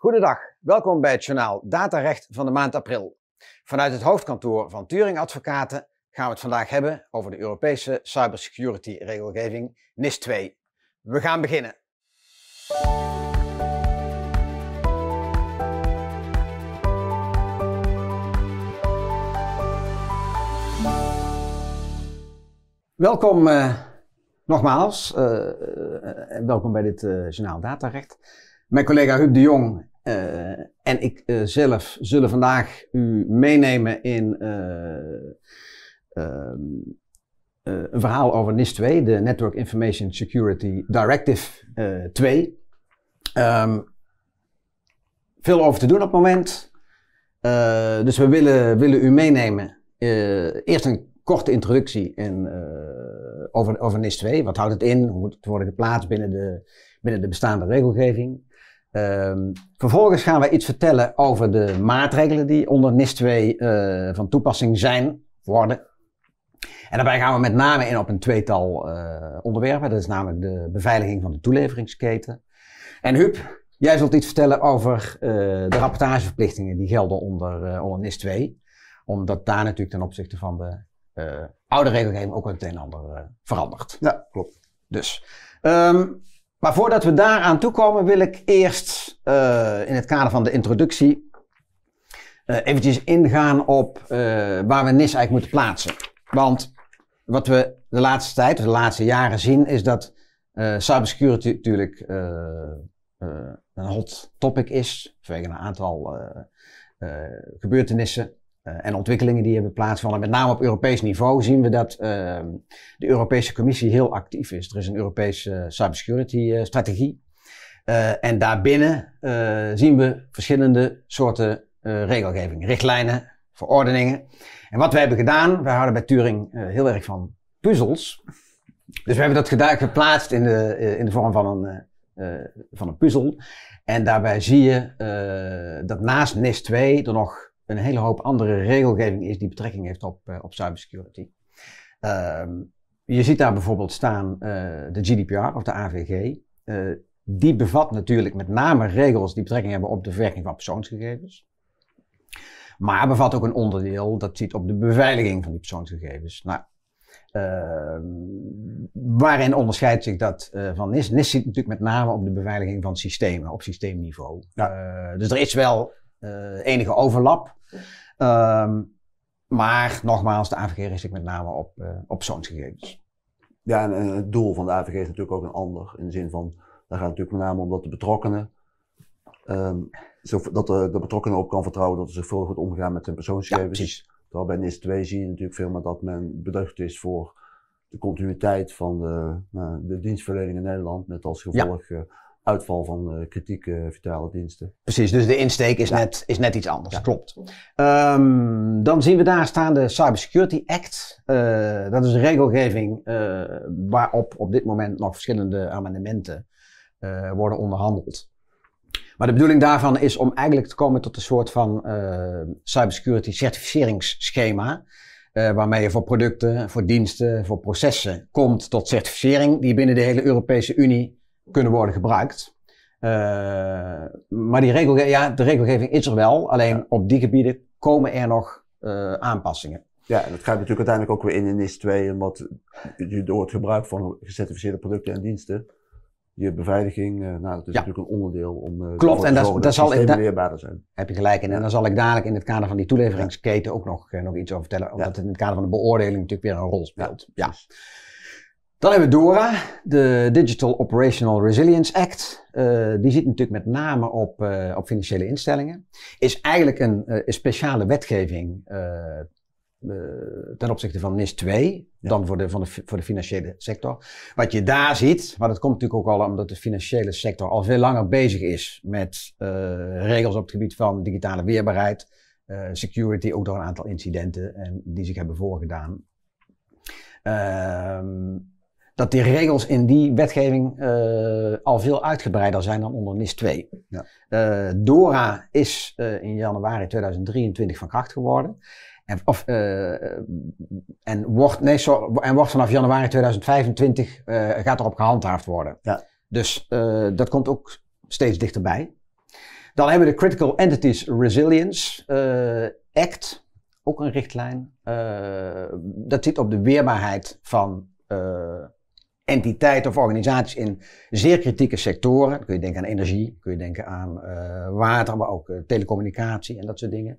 Goedendag, welkom bij het journaal Datarecht van de maand april. Vanuit het hoofdkantoor van Turing Advocaten gaan we het vandaag hebben over de Europese cybersecurity regelgeving NIS 2. We gaan beginnen. Welkom eh, nogmaals, uh, welkom bij dit journaal Datarecht. Mijn collega Huub de Jong eh, en ik eh, zelf zullen vandaag u meenemen in eh, ehm, een verhaal over NIS 2, de Network Information Security Directive 2. Ehm, veel over te doen op het moment. dus we willen, willen u meenemen. eerst een korte introductie in, over, over NIS 2. Wat houdt het in? Hoe moet het worden geplaatst binnen de, binnen de bestaande regelgeving? Um, vervolgens gaan we iets vertellen over de maatregelen die onder NIS 2 eh, van toepassing zijn, worden. En daarbij gaan we met name in op een tweetal eh, onderwerpen. Dat is namelijk de beveiliging van de toeleveringsketen. En Huub, jij zult iets vertellen over eh, de rapportageverplichtingen die gelden onder, onder NIS 2. Omdat daar natuurlijk ten opzichte van de oude regelgeving ook het een en ander verandert. Ja, klopt. Dus, um, maar voordat we daaraan toekomen, wil ik eerst eh, in het kader van de introductie uh, eventjes ingaan op eh, waar we NIS eigenlijk moeten plaatsen. Want wat we de laatste tijd, of de laatste jaren zien, is dat cybersecurity natuurlijk een hot topic is, vanwege een aantal gebeurtenissen. Eh, en ontwikkelingen die hebben plaatsgevonden. Met name op Europees niveau zien we dat ehm, de Europese Commissie heel actief is. Er is een Europese cybersecurity eh, strategie. Eh, en daarbinnen zien we verschillende soorten regelgeving, richtlijnen, verordeningen. En wat we hebben gedaan, wij houden bij Turing heel erg van puzzels. Dus we hebben dat geplaatst in de, in de vorm van een, een puzzel. En daarbij zie je dat naast NIS 2 er nog een hele hoop andere regelgeving is die betrekking heeft op, eh, op cybersecurity. Ehm, je ziet daar bijvoorbeeld staan eh, de GDPR of de AVG. Eh, die bevat natuurlijk met name regels die betrekking hebben op de verwerking van persoonsgegevens. Maar bevat ook een onderdeel dat ziet op de beveiliging van die persoonsgegevens. Nou, ehm, waarin onderscheidt zich dat van NIS? NIS ziet natuurlijk met name op de beveiliging van systemen, op systeemniveau. dus er is wel enige overlap. Ehm, maar nogmaals, de AVG richt zich met name op, uh, op Ja, en, eh, het doel van de AVG is natuurlijk ook een ander. In de zin van, daar gaat natuurlijk met name om dat de betrokkenen, ehm, dat de, betrokkenen op kan vertrouwen dat ze zich veel goed omgaan met hun persoonsgegevens. Ja, precies. Terwijl bij NIS 2 zie je natuurlijk veel meer dat men beducht is voor de continuïteit van de, eh, de dienstverlening in Nederland. Met als gevolg ja uitval van kritieke eh, vitale diensten. Precies, dus de insteek is, net, is net iets anders. Klopt. Ehm, dan zien we daar staan de Cybersecurity Act. Eh, dat is een regelgeving eh, waarop op dit moment nog verschillende amendementen worden onderhandeld. Maar de bedoeling daarvan is om eigenlijk te komen tot een soort van cybersecurity certificeringsschema. Uh, waarmee je voor producten, voor diensten, voor processen komt tot certificering die binnen de hele Europese Unie kunnen worden gebruikt. Uh, maar die regelge ja, de regelgeving is er wel, alleen op die gebieden komen er nog uh, aanpassingen. Ja, en dat gaat natuurlijk uiteindelijk ook weer in in NIS 2, omdat je door het gebruik van gecertificeerde producten en diensten je beveiliging, eh, nou, dat is natuurlijk een onderdeel om uh, Klopt, en dat, zal ik leerbaarder zijn. Heb je gelijk in. En dan zal ik dadelijk in het kader van die toeleveringsketen ook nog, nog iets over vertellen, omdat het in het kader van de beoordeling natuurlijk weer een rol speelt. Ja. Dan hebben we DORA, de Digital Operational Resilience Act. Eh, die zit natuurlijk met name op, eh, op financiële instellingen. Is eigenlijk een, eh, speciale wetgeving ten opzichte van NIS 2, dan voor de, van de, voor de financiële sector. Wat je daar ziet, maar dat komt natuurlijk ook al omdat de financiële sector al veel langer bezig is met regels op het gebied van digitale weerbaarheid, security, ook door een aantal incidenten en die zich hebben voorgedaan. Ehm dat die regels in die wetgeving eh, al veel uitgebreider zijn dan onder NIS 2. Ja. Eh, DORA is eh, in januari 2023 van kracht geworden. En, of, en, wordt, nee, en wordt vanaf januari 2025 gaat erop gehandhaafd worden. Ja. Dus dat komt ook steeds dichterbij. Dan hebben we de Critical Entities Resilience Act, ook een richtlijn. dat zit op de weerbaarheid van entiteiten of organisaties in zeer kritieke sectoren. Dan kun je denken aan energie, kun je denken aan eh, water, maar ook eh, telecommunicatie en dat soort dingen.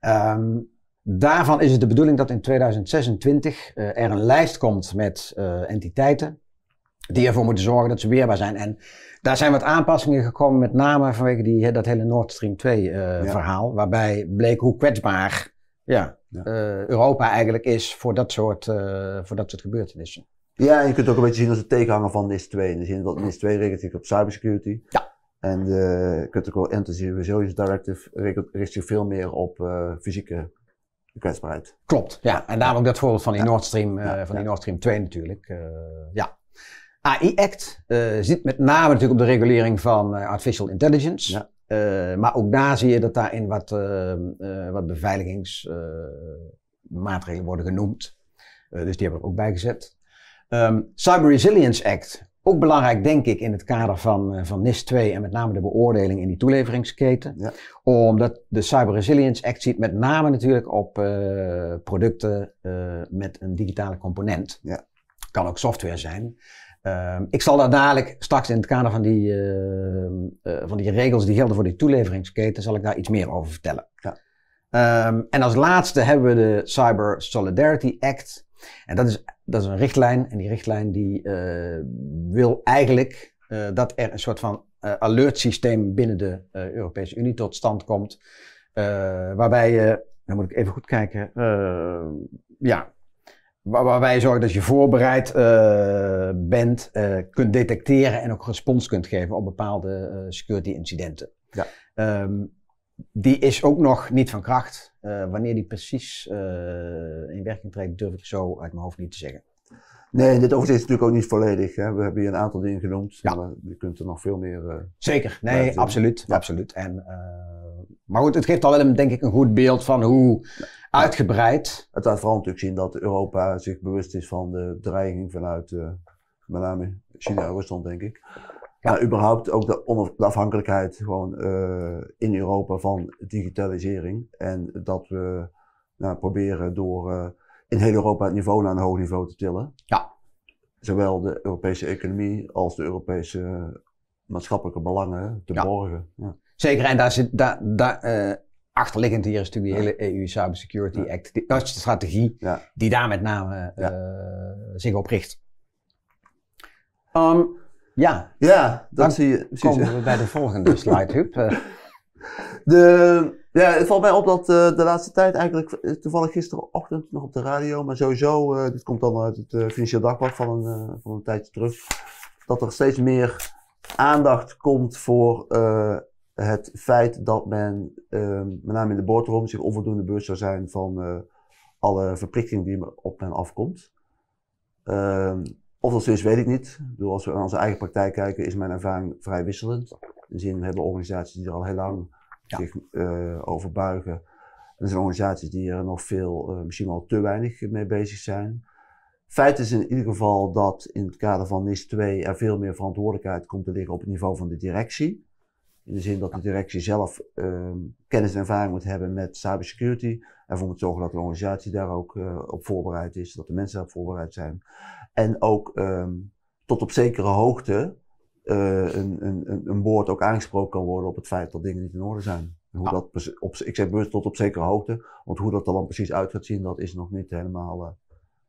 Ehm, daarvan is het de bedoeling dat in 2026 eh, er een lijst komt met entiteiten die ervoor moeten zorgen dat ze weerbaar zijn. En daar zijn wat aanpassingen gekomen, met name vanwege die, dat hele Nord Stream 2 verhaal, waarbij bleek hoe kwetsbaar ja, Europa eigenlijk is voor dat soort, voor dat soort gebeurtenissen. Ja, je kunt het ook een beetje zien als een tegenhanger van NIS 2. In de zin dat NIS 2 regelt zich op cybersecurity. Ja. En de Critical Entity Resilience Directive richt zich veel meer op eh, fysieke kwetsbaarheid. Klopt, ja. En daarom ook dat voorbeeld van die, Nord, Stream, eh, van die Nord Stream 2 natuurlijk. Eh, ja. AI-act zit met name natuurlijk op de regulering van artificial intelligence. Ja. maar ook daar zie je dat daarin wat, wat beveiligingsmaatregelen worden genoemd. dus die hebben we ook bijgezet. Ehm, Cyber Resilience Act, ook belangrijk denk ik in het kader van, eh, van NIS 2 en met name de beoordeling in die toeleveringsketen. Ja. Omdat de Cyber Resilience Act ziet met name natuurlijk op eh, producten eh, met een digitale component. Ja. Kan ook software zijn. Ehm, ik zal daar dadelijk straks in het kader van die, van die regels die gelden voor die toeleveringsketen, zal ik daar iets meer over vertellen. Ja. Ehm, en als laatste hebben we de Cyber Solidarity Act. En dat is, dat is een richtlijn. En die richtlijn die eh, wil eigenlijk eh, dat er een soort van eh, alert systeem binnen de Europese Unie tot stand komt. waarbij je, dan moet ik even goed kijken, ja, waarbij je zorgt dat je voorbereid bent, kunt detecteren en ook respons kunt geven op bepaalde security incidenten. Ja. Ehm, die is ook nog niet van kracht. Eh, wanneer die precies eh, in werking treedt, durf ik zo uit mijn hoofd niet te zeggen. Nee, dit overzicht is natuurlijk ook niet volledig. Hè? We hebben hier een aantal dingen genoemd. Ja. Maar je kunt er nog veel meer. Uh, Zeker, nee, absoluut. absoluut. En, maar goed, het geeft al wel een, denk ik een goed beeld van hoe uitgebreid. Het laat vooral natuurlijk zien dat Europa zich bewust is van de dreiging vanuit met name China en Rusland, denk ik. Ja, überhaupt ook de onafhankelijkheid gewoon eh, in Europa van digitalisering. En dat we nou, proberen door eh, in heel Europa het niveau naar een hoog niveau te tillen. Ja. Zowel de Europese economie als de Europese maatschappelijke belangen te borgen. Ja. Zeker, en daar zit, daar, daar, eh, achterliggend hier is natuurlijk die hele EU Cybersecurity Act. Die, dat is de strategie die daar met name zich op richt. Um, ja, ja dat zie je. Precies, komen we bij de volgende slide, Huub. Eh. De, ja, het valt mij op dat eh, de laatste tijd, eigenlijk eh, toevallig gisterochtend nog op de radio, maar sowieso, dit komt dan uit het Financieel Dagblad van een, van een tijdje terug, dat er steeds meer aandacht komt voor het feit dat men, ehm, met name in de boardroom, zich onvoldoende bewust zou zijn van alle verplichtingen die op men afkomt. Ehm, of dat zo is, weet ik niet. Door als we naar onze eigen praktijk kijken, is mijn ervaring vrij wisselend. In zin, we hebben organisaties die er al heel lang zich eh, over buigen. En er zijn organisaties die er nog veel, eh, misschien wel te weinig mee bezig zijn. Feit is in ieder geval dat in het kader van NIS 2 er veel meer verantwoordelijkheid komt te liggen op het niveau van de directie. In de zin dat de directie zelf ehm, kennis en ervaring moet hebben met cybersecurity. en Ervoor moet zorgen dat de organisatie daar ook eh, op voorbereid is, dat de mensen daarop voorbereid zijn. En ook ehm, tot op zekere hoogte eh, een, een, een boord ook aangesproken kan worden op het feit dat dingen niet in orde zijn. hoe ah. dat op, ik zeg bewust tot op zekere hoogte, want hoe dat er dan precies uit gaat zien, dat is nog niet helemaal,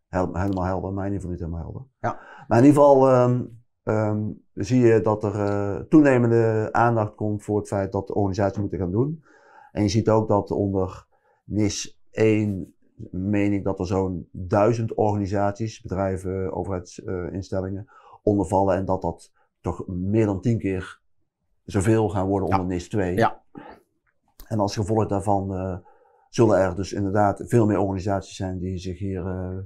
eh, helemaal helder. Mijn in ieder geval niet helemaal helder. Ja. Maar in ieder geval. Ehm, Ehm, zie je dat er uh, toenemende aandacht komt voor het feit dat de organisaties moeten gaan doen. En je ziet ook dat onder NIS 1 meen ik dat er zo'n duizend organisaties, bedrijven, overheidsinstellingen onder vallen. En dat dat toch meer dan tien keer zoveel gaan worden onder NIS 2. Ja. En als gevolg daarvan eh, zullen er dus inderdaad veel meer organisaties zijn die zich hier eh,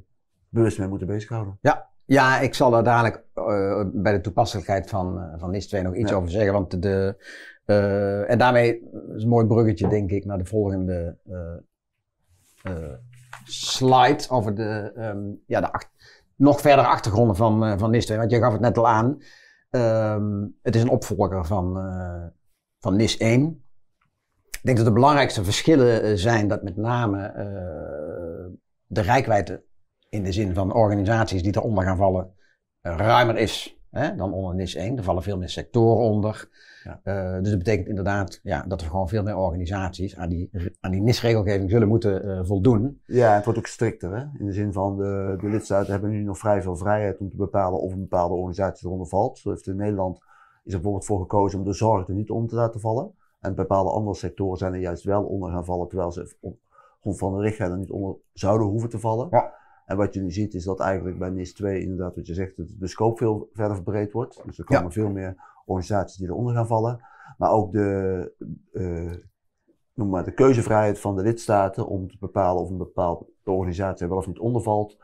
bewust mee moeten bezighouden. Ja, ja, ik zal daar dadelijk eh, bij de toepasselijkheid van, eh, van NIS 2 nog iets over zeggen. Want de, eh, en daarmee is een mooi bruggetje, denk ik, naar de volgende slide over de, ehm, ja, de nog verder achtergronden van, van NIS 2. Want je gaf het net al aan. Ehm, het is een opvolger van, van NIS 1. Ik denk dat de belangrijkste verschillen zijn dat met name de rijkwijde in de zin van organisaties die eronder gaan vallen, eh, ruimer is hè, dan onder NIS 1. Er vallen veel meer sectoren onder. Eh, dus dat betekent inderdaad ja, dat er gewoon veel meer organisaties aan die, aan die NIS-regelgeving zullen moeten eh, voldoen. Ja, het wordt ook strikter. Hè? In de zin van de, de lidstaten hebben nu nog vrij veel vrijheid om te bepalen of een bepaalde organisatie eronder valt. Zo heeft in Nederland is bijvoorbeeld voor gekozen om de zorg er niet onder te laten vallen. En bepaalde andere sectoren zijn er juist wel onder gaan vallen, terwijl ze op grond van de richtlijn er niet onder zouden hoeven te vallen. Ja. En wat je nu ziet is dat eigenlijk bij NIS 2 inderdaad wat je zegt, de scope veel verder verbreed wordt. Dus er komen veel meer organisaties die eronder gaan vallen. Maar ook de, eh, noem maar de keuzevrijheid van de lidstaten om te bepalen of een bepaalde organisatie wel of niet ondervalt,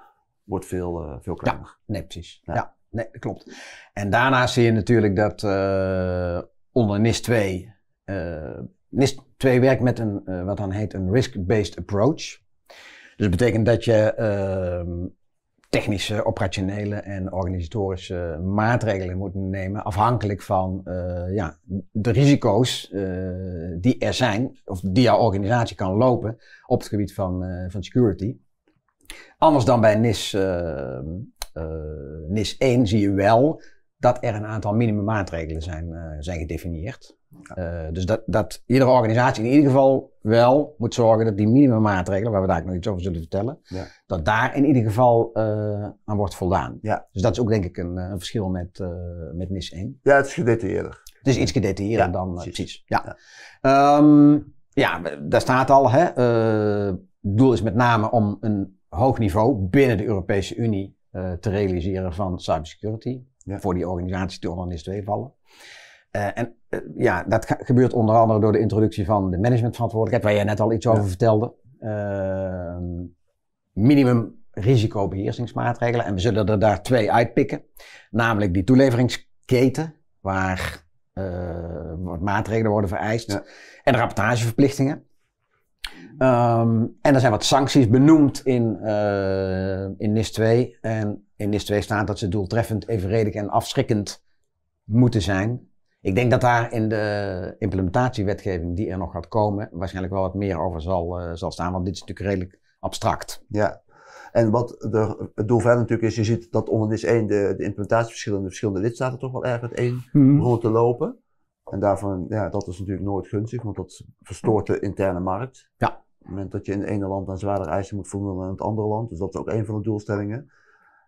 wordt veel, uh, veel kleiner. nee, precies. Ja. nee, dat klopt. En daarna zie je natuurlijk dat eh, onder NIS 2, NIS 2 werkt met een, wat dan heet een risk-based approach. Dus dat betekent dat je ehm, technische, operationele en organisatorische maatregelen moet nemen, afhankelijk van eh, ja, de risico's eh, die er zijn, of die jouw organisatie kan lopen op het gebied van, eh, van security. Anders dan bij NIS, ehm, NIS 1 zie je wel dat er een aantal minimummaatregelen zijn, zijn gedefinieerd. Eh, dus dat, dat iedere organisatie in ieder geval wel moet zorgen dat die minimummaatregelen, waar we daar nog iets over zullen vertellen, dat daar in ieder geval eh, aan wordt voldaan. Ja. Dus dat is ook denk ik een, eh, verschil met, uh, met NIS 1. Ja, het is gedetailleerder. Het is iets gedetailleerder dan precies. ja. Ja. Ehm, ja, daar staat al. Hè, het doel is met name om een hoog niveau binnen de Europese Unie te realiseren van cybersecurity. Voor die organisatie die onder NIS 2 vallen. Eh, en eh, ja, dat gebeurt onder andere door de introductie van de managementverantwoordelijkheid, waar jij net al iets over vertelde. Uh, minimum risicobeheersingsmaatregelen. En we zullen er daar twee uitpikken. Namelijk die toeleveringsketen, waar eh, maatregelen worden vereist. en En rapportageverplichtingen. Ehm, en er zijn wat sancties benoemd in, in NIS 2. En in NIS 2 staat dat ze doeltreffend, evenredig en afschrikkend moeten zijn. Ik denk dat daar in de implementatiewetgeving die er nog gaat komen, waarschijnlijk wel wat meer over zal, eh, zal staan. Want dit is natuurlijk redelijk abstract. Ja, en wat het doel verder natuurlijk is, je ziet dat onder de, de implementatieverschillen in de verschillende lidstaten toch wel erg het een mhm. rond te lopen. En daarvan, ja, dat is natuurlijk nooit gunstig, want dat verstoort de interne markt. Ja. Op het moment dat je in het ene land aan zwaardere eisen moet voldoen dan in het andere land, dus dat is ook een van de doelstellingen.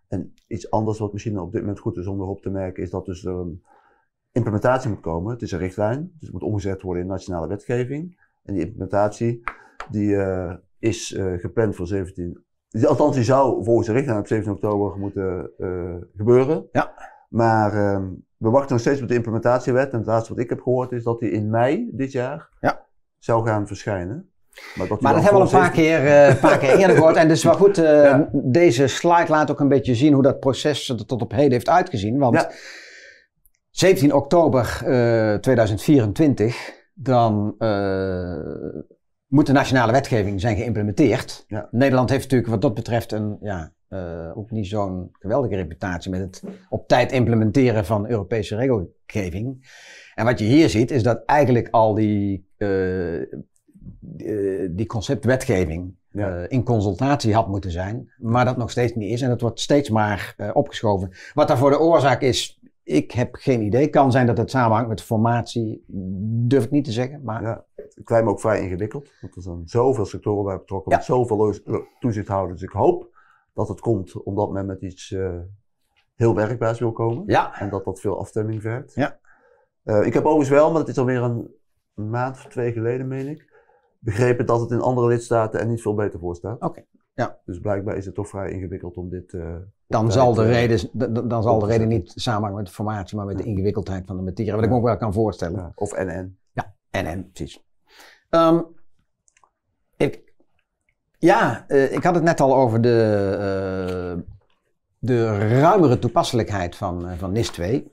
En iets anders wat misschien op dit moment goed is om erop te merken, is dat dus er een implementatie moet komen. Het is een richtlijn, dus het moet omgezet worden in nationale wetgeving. En die implementatie die, eh, is eh, gepland voor 17. Althans, die zou volgens de richtlijn op 17 oktober moeten eh, gebeuren. Ja. Maar ehm, we wachten nog steeds op de implementatiewet. En het laatste wat ik heb gehoord is dat die in mei dit jaar ja. zou gaan verschijnen. Maar dat, maar dat hebben we al een paar, keer, paar keer eerder gehoord. En dus wel goed, deze slide laat ook een beetje zien hoe dat proces er tot op heden heeft uitgezien. Want ja. 17 oktober 2024, eh, dan eh, moet de nationale wetgeving zijn geïmplementeerd. Ja. Nederland heeft natuurlijk wat dat betreft een, ja, eh, ook niet zo'n geweldige reputatie met het op tijd implementeren van Europese regelgeving. En wat je hier ziet is dat eigenlijk al die, die conceptwetgeving in consultatie had moeten zijn. Maar dat nog steeds niet is. En dat wordt steeds maar opgeschoven. Wat daarvoor de oorzaak is, ik heb geen idee. Kan zijn dat het samenhangt met formatie. Durf ik niet te zeggen. Maar... het lijkt me ook vrij ingewikkeld. Want er zijn zoveel sectoren bij betrokken. zoveel eh, toezichthouders. Dus ik hoop dat het komt omdat men met iets uh, heel werkbaars wil komen. En dat dat veel afstemming vergt. Ja. Eh, ik heb overigens wel, maar het is alweer een maand of twee geleden, meen ik. Begrepen dat het in andere lidstaten er niet veel beter voor staat. Ja. Dus blijkbaar is het toch vrij ingewikkeld om dit. Uh, dan, eh, zal de reden, dan, zal de reden niet samenhangen met de formatie, maar met de ingewikkeldheid van de materie. Wat ik me ook wel kan voorstellen. Of NN. Ja, NN, precies. Ehm, ik, ja, eh, ik had het net al over de, de ruimere toepasselijkheid van, van NIS 2.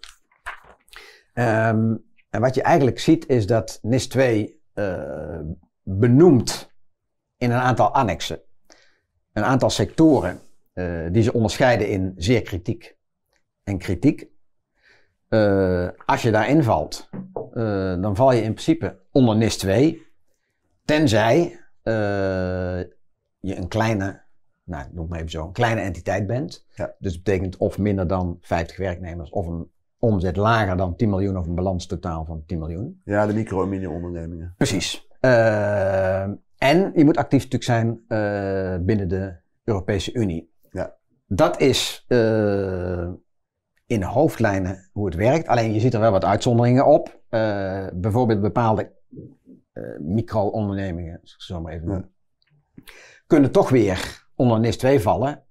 Ehm, en wat je eigenlijk ziet is dat NIS 2 benoemt in een aantal annexen een aantal sectoren eh, die ze onderscheiden in zeer kritiek en kritiek. Eh, als je daarin valt, eh, dan val je in principe onder NIS 2, tenzij je een kleine, nou noem maar even zo, een kleine entiteit bent. Ja. Dus dat betekent of minder dan 50 werknemers of een omzet lager dan 10 miljoen of een balans totaal van 10 miljoen. Ja, de micro- en mini-ondernemingen. Precies. En je moet actief natuurlijk zijn eh, binnen de Europese Unie. Ja. Dat is eh, in hoofdlijnen hoe het werkt. Alleen je ziet er wel wat uitzonderingen op. Eh, bijvoorbeeld bepaalde micro-ondernemingen, zo maar even kunnen toch weer onder NIS 2 vallen.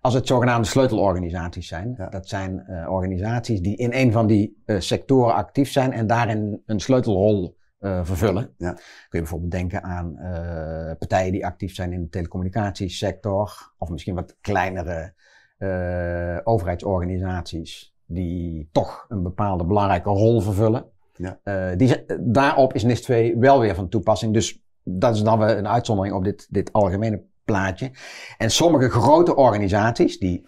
Als het zogenaamde sleutelorganisaties zijn. Dat zijn organisaties die in een van die sectoren actief zijn en daarin een sleutelrol eh, vervullen. Ja. Kun je bijvoorbeeld denken aan eh, partijen die actief zijn in de telecommunicatiesector, of misschien wat kleinere eh, overheidsorganisaties die toch een bepaalde belangrijke rol vervullen. Ja. die, daarop is NIS 2 wel weer van toepassing. Dus dat is dan weer een uitzondering op dit, dit algemene plaatje. En sommige grote organisaties, die,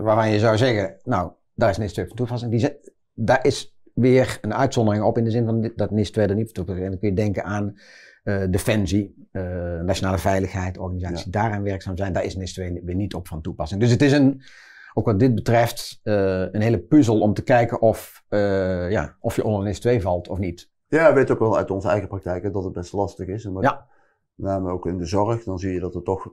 waarvan je zou zeggen, nou, daar is NIS 2 van toepassing, die, daar is weer een uitzondering op in de zin van dat NIS 2 er niet vertrokken En dan kun je denken aan eh, Defensie, eh, Nationale Veiligheid, organisaties ja. daaraan werkzaam zijn. Daar is NIS 2 weer niet op van toepassing. Dus het is een, ook wat dit betreft eh, een hele puzzel om te kijken of, ja, of je onder NIS 2 valt of niet. Ja, we weten ook wel uit onze eigen praktijken dat het best lastig is. En ja. Namelijk ook in de zorg, dan zie je dat er toch.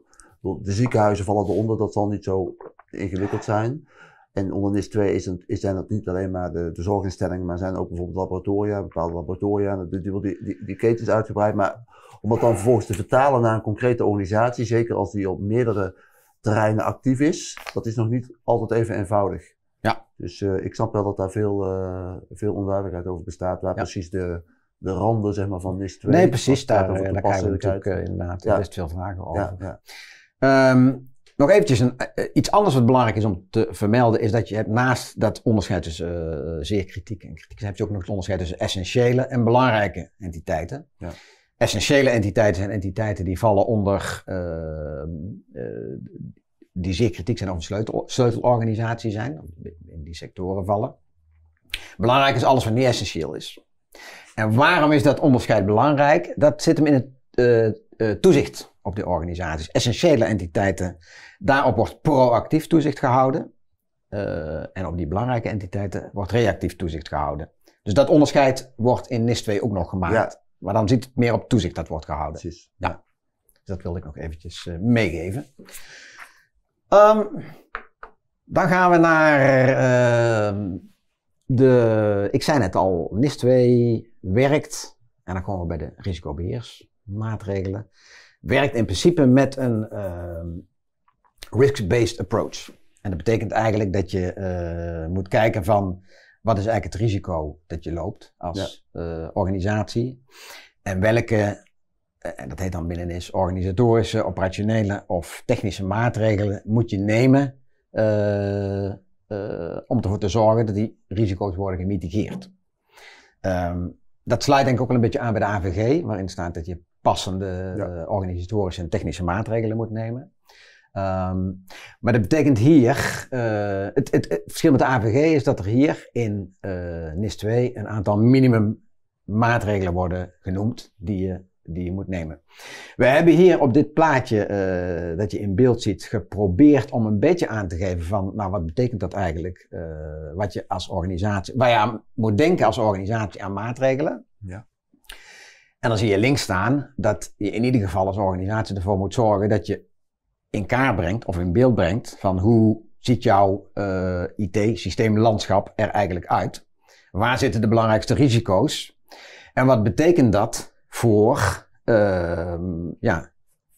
De ziekenhuizen vallen eronder, dat zal niet zo ingewikkeld zijn. En onder NIS 2 is het, zijn dat niet alleen maar de, zorginstellingen, maar zijn ook bijvoorbeeld laboratoria, bepaalde laboratoria. Die, die, die, die keten is uitgebreid. Maar om dat dan vervolgens te vertalen naar een concrete organisatie, zeker als die op meerdere terreinen actief is, dat is nog niet altijd even eenvoudig. Ja. Dus eh, ik snap wel dat daar veel, uh, veel onduidelijkheid over bestaat, waar precies de, de randen zeg maar, van NIS 2 Nee, precies, daar, eh, daar krijgen we natuurlijk uh, inderdaad ja. best veel vragen over. Ja, ehm, nog eventjes een, eh, eh, iets anders wat belangrijk is om te vermelden, is dat je hebt naast dat onderscheid tussen eh, zeer kritiek en kritiek, heb je ook nog het onderscheid tussen essentiële en belangrijke entiteiten. Ja. Essentiële entiteiten zijn entiteiten die vallen onder, die zeer kritiek zijn of een sleutelorganisatie zijn, in die sectoren vallen. Belangrijk is alles wat niet essentieel is. En waarom is dat onderscheid belangrijk? Dat zit hem in het toezicht op de organisaties. Essentiële entiteiten Daarop wordt proactief toezicht gehouden. Eh, en op die belangrijke entiteiten wordt reactief toezicht gehouden. Dus dat onderscheid wordt in NIS 2 ook nog gemaakt. Maar dan ziet het meer op toezicht dat wordt gehouden. Precies. Ja. Dus dat wilde ik nog eventjes eh, meegeven. Ehm, dan gaan we naar ehm, de. Ik zei net al, NIS 2 werkt. En dan komen we bij de risicobeheersmaatregelen. Werkt in principe met een ehm, risk-based approach. En dat betekent eigenlijk dat je eh, moet kijken van wat is eigenlijk het risico dat je loopt als eh, organisatie. En welke eh, en dat heet dan binnen is organisatorische, operationele of technische maatregelen moet je nemen om ervoor te zorgen dat die risico's worden gemitigeerd. Ehm, dat sluit denk ik ook wel een beetje aan bij de AVG, waarin staat dat je passende organisatorische en technische maatregelen moet nemen. Ehm, maar dat betekent hier, eh, het, het, verschil met de AVG is dat er hier in eh, NIS 2 een aantal minimummaatregelen worden genoemd die je, die je moet nemen. We hebben hier op dit plaatje eh, dat je in beeld ziet geprobeerd om een beetje aan te geven van, nou wat betekent dat eigenlijk, wat je als organisatie, waar je aan moet denken als organisatie aan maatregelen. Ja. En dan zie je links staan dat je in ieder geval als organisatie ervoor moet zorgen dat je in kaart brengt of in beeld brengt van hoe ziet jouw eh, IT-systeemlandschap er eigenlijk uit? Waar zitten de belangrijkste risico's? En wat betekent dat voor, ehm, ja,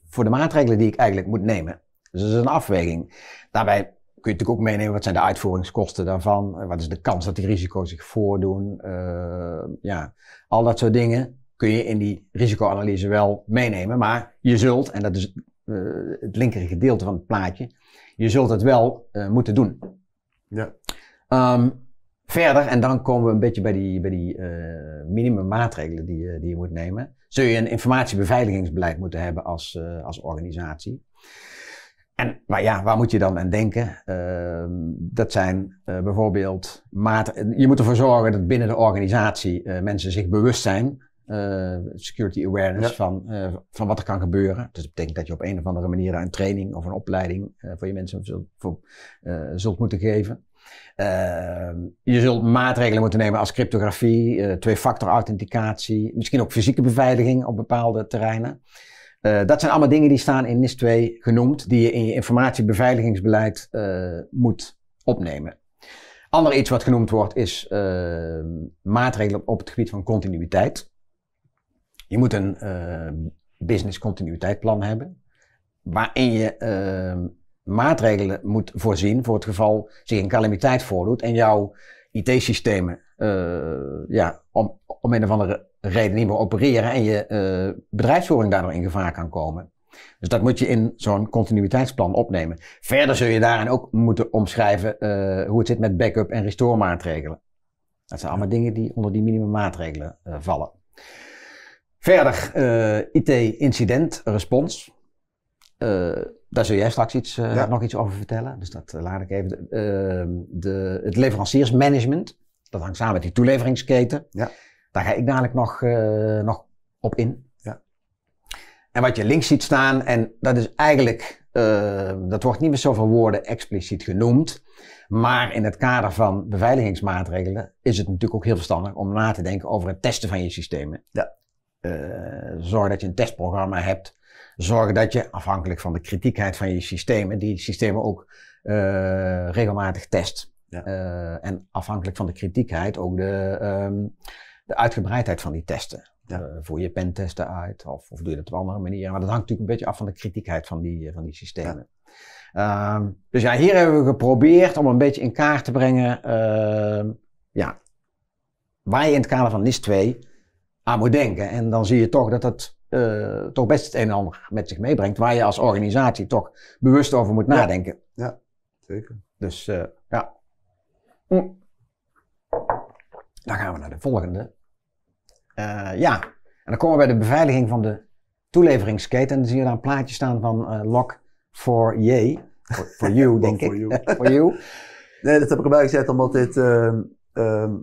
voor de maatregelen die ik eigenlijk moet nemen? Dus dat is een afweging. Daarbij kun je natuurlijk ook meenemen wat zijn de uitvoeringskosten daarvan, wat is de kans dat die risico's zich voordoen, ehm, ja, al dat soort dingen kun je in die risicoanalyse wel meenemen, maar je zult, en dat is eh, het linker gedeelte van het plaatje. Je zult het wel eh, moeten doen. Ja. Ehm, verder, en dan komen we een beetje bij die, bij die uh, minimummaatregelen die, die je moet nemen. Zul je een informatiebeveiligingsbeleid moeten hebben als, als organisatie. En maar ja, waar moet je dan aan denken? Ehm, dat zijn bijvoorbeeld maat. Je moet ervoor zorgen dat binnen de organisatie mensen zich bewust zijn eh, security awareness van, eh, van wat er kan gebeuren. Dus dat betekent dat je op een of andere manier een training of een opleiding eh, voor je mensen zult, voor, zult moeten geven. je zult maatregelen moeten nemen als cryptografie, twee-factor authenticatie, misschien ook fysieke beveiliging op bepaalde terreinen. dat zijn allemaal dingen die staan in NIS 2 genoemd, die je in je informatiebeveiligingsbeleid moet opnemen. Ander iets wat genoemd wordt is maatregelen op het gebied van continuïteit. Je moet een eh, business continuïteitsplan hebben, waarin je ehm, maatregelen moet voorzien voor het geval zich een calamiteit voordoet en jouw IT-systemen eh, ja, om, om een of andere reden niet meer opereren en je uh, bedrijfsvoering daardoor in gevaar kan komen. Dus dat moet je in zo'n continuïteitsplan opnemen. Verder zul je daarin ook moeten omschrijven hoe het zit met backup en restore maatregelen. Dat zijn allemaal dingen die onder die minimum maatregelen vallen. Verder eh, IT-incident respons. Eh, daar zul jij straks iets, eh, nog iets over vertellen. Dus dat laat ik even. Ehm, de, het leveranciersmanagement. Dat hangt samen met die toeleveringsketen. Ja. Daar ga ik dadelijk nog, nog op in. En wat je links ziet staan, en dat is eigenlijk, ehm, dat wordt niet met zoveel woorden expliciet genoemd. Maar in het kader van beveiligingsmaatregelen is het natuurlijk ook heel verstandig om na te denken over het testen van je systemen. Ja. Eh, zorg dat je een testprogramma hebt. Zorg dat je, afhankelijk van de kritiekheid van je systemen, die systemen ook eh, regelmatig test. Eh, en afhankelijk van de kritiekheid ook de, ehm, de uitgebreidheid van die testen. Ja. voer je pentesten uit of, of doe je dat op andere manieren. Maar dat hangt natuurlijk een beetje af van de kritiekheid van die, van die systemen. Ehm, dus ja, hier hebben we geprobeerd om een beetje in kaart te brengen uh, ja, waar je in het kader van NIS 2 aan moet denken. En dan zie je toch dat het eh, toch best het een en ander met zich meebrengt, waar je als organisatie toch bewust over moet nadenken. Ja, zeker. Dus eh, ja. Mm. Dan gaan we naar de volgende. Eh, ja, en dan komen we bij de beveiliging van de toeleveringsketen. En dan zie je daar een plaatje staan van Lock for J. For, you, denk ik. for you. Nee, dat heb ik erbij gezet omdat dit ehm, ehm,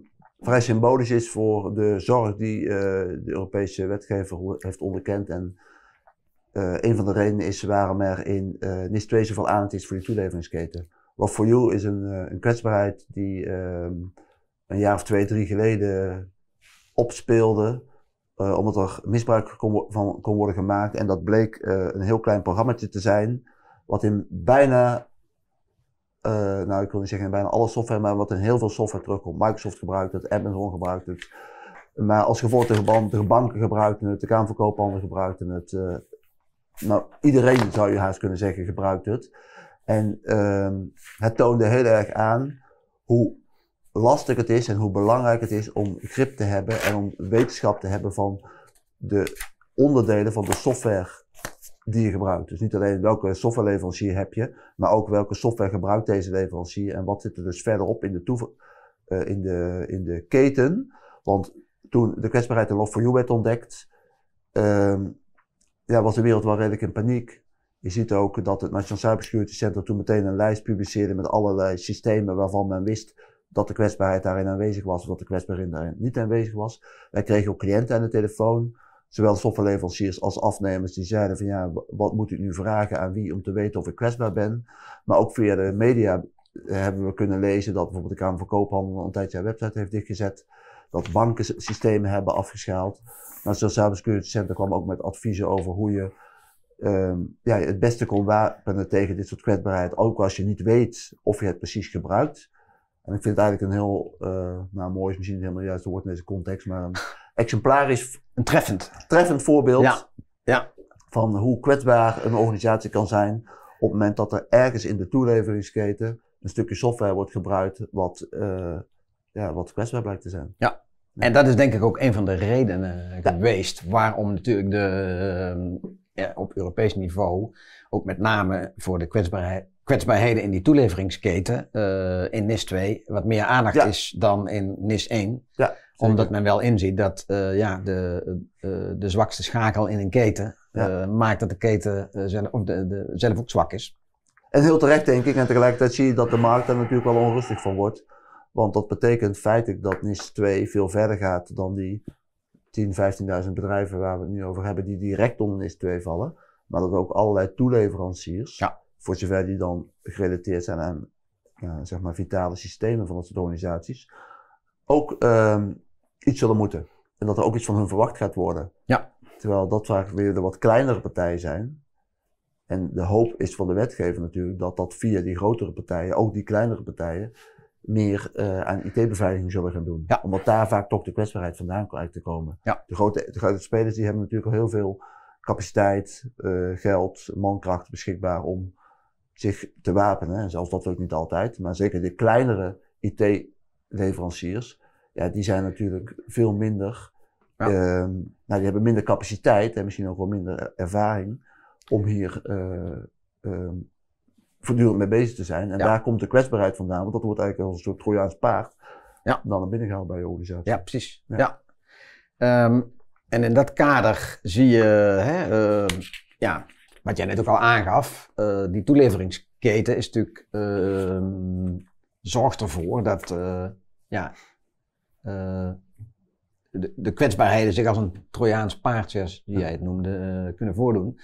vrij symbolisch is voor de zorg die eh, de Europese wetgever heeft onderkend. En eh, een van de redenen is waarom er in uh, NIS 2 zoveel aandacht is voor die toeleveringsketen. Love for You is een, eh, een kwetsbaarheid die ehm, een jaar of twee, drie geleden opspeelde. omdat er misbruik kon, van kon worden gemaakt. En dat bleek een heel klein programma te zijn. Wat in bijna eh, nou, ik wil niet zeggen bijna alle software, maar wat in heel veel software terugkomt. Microsoft gebruikt het, Amazon gebruikt het. Maar als gevolg de, de banken gebruikten het, de Kamerverkoophandel gebruikten het. Eh, nou, iedereen zou je haast kunnen zeggen gebruikt het. En ehm, het toonde heel erg aan hoe lastig het is en hoe belangrijk het is om grip te hebben en om wetenschap te hebben van de onderdelen van de software die je gebruikt. Dus niet alleen welke softwareleverancier heb je, maar ook welke software gebruikt deze leverancier en wat zit er dus verderop in de, eh, in de, in de keten. Want toen de kwetsbaarheid in Log4U werd ontdekt, ehm, ja, was de wereld wel redelijk in paniek. Je ziet ook dat het National Cybersecurity Center toen meteen een lijst publiceerde met allerlei systemen waarvan men wist dat de kwetsbaarheid daarin aanwezig was of dat de kwetsbaarheid daarin niet aanwezig was. Wij kregen ook cliënten aan de telefoon zowel softwareleveranciers als afnemers die zeiden van ja, wat moet ik nu vragen aan wie om te weten of ik kwetsbaar ben. Maar ook via de media eh, hebben we kunnen lezen dat bijvoorbeeld de Kamer van Koophandel een tijdje haar website heeft dichtgezet. Dat bankensystemen hebben afgeschaald. Maar zo'n cybersecurity center kwam ook met adviezen over hoe je ehm, ja, het beste kon wapenen tegen dit soort kwetsbaarheid. Ook als je niet weet of je het precies gebruikt. En ik vind het eigenlijk een heel, uh, nou mooi is misschien helemaal juist woord in deze context, maar exemplaar Een treffend. Treffend voorbeeld ja. van hoe kwetsbaar een organisatie kan zijn op het moment dat er ergens in de toeleveringsketen een stukje software wordt gebruikt wat, eh, ja, wat kwetsbaar blijkt te zijn. Ja. En dat is denk ik ook een van de redenen eh, geweest waarom natuurlijk de, eh, op Europees niveau, ook met name voor de kwetsbaarheden in die toeleveringsketen in NIS 2 wat meer aandacht is dan in NIS 1. Ja omdat men wel inziet dat eh, ja, de, eh, eh, de zwakste schakel in een keten maakt dat de keten zelf, zelf ook zwak is. En heel terecht denk ik. En tegelijkertijd zie je dat de markt daar natuurlijk wel onrustig van wordt. Want dat betekent feitelijk dat NIS 2 veel verder gaat dan die 10.000, 15.000 bedrijven waar we het nu over hebben, die direct onder NIS 2 vallen. Maar dat ook allerlei toeleveranciers, ja. voor zover die dan gerelateerd zijn aan zeg maar vitale systemen van onze organisaties, ook ehm, iets zullen moeten. En dat er ook iets van hun verwacht gaat worden. Ja. Terwijl dat vaak weer de wat kleinere partijen zijn. En de hoop is van de wetgever natuurlijk dat dat via die grotere partijen, ook die kleinere partijen, meer eh, aan IT-beveiliging zullen gaan doen. Ja. Omdat daar vaak toch de kwetsbaarheid vandaan kan uit te komen. De, grote, de grote spelers die hebben natuurlijk al heel veel capaciteit, eh, geld, mankracht beschikbaar om zich te wapenen. En zelfs dat lukt niet altijd. Maar zeker de kleinere IT-leveranciers, ja, die zijn natuurlijk veel minder. Ehm, nou, die hebben minder capaciteit en misschien ook wel minder ervaring om hier eh, ehm, voortdurend mee bezig te zijn. En daar komt de kwetsbaarheid vandaan, want dat wordt eigenlijk als een soort Trojaans paard ja. dan naar binnen gehaald bij je organisatie. Ja, precies. Ja. Ehm, en in dat kader zie je, hè, ja, wat jij net ook al aangaf, eh, die toeleveringsketen is natuurlijk, zorgt ervoor dat eh, ja, eh, de, de, kwetsbaarheden zich als een Trojaans paardjes, zoals jij het noemde, eh, kunnen voordoen.